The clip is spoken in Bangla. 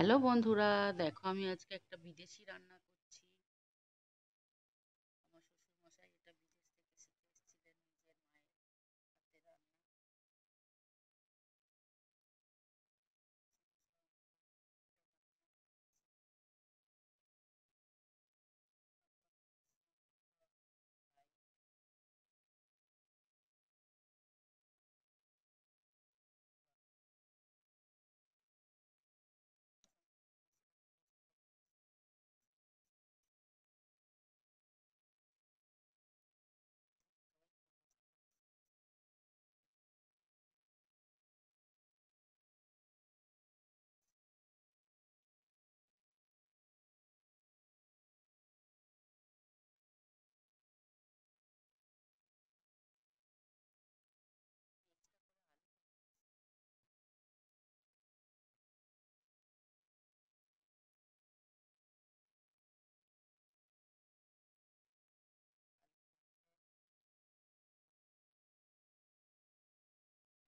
হ্যালো বন্ধুরা দেখো আমি আজকে একটা বিদেশি রান্না করছি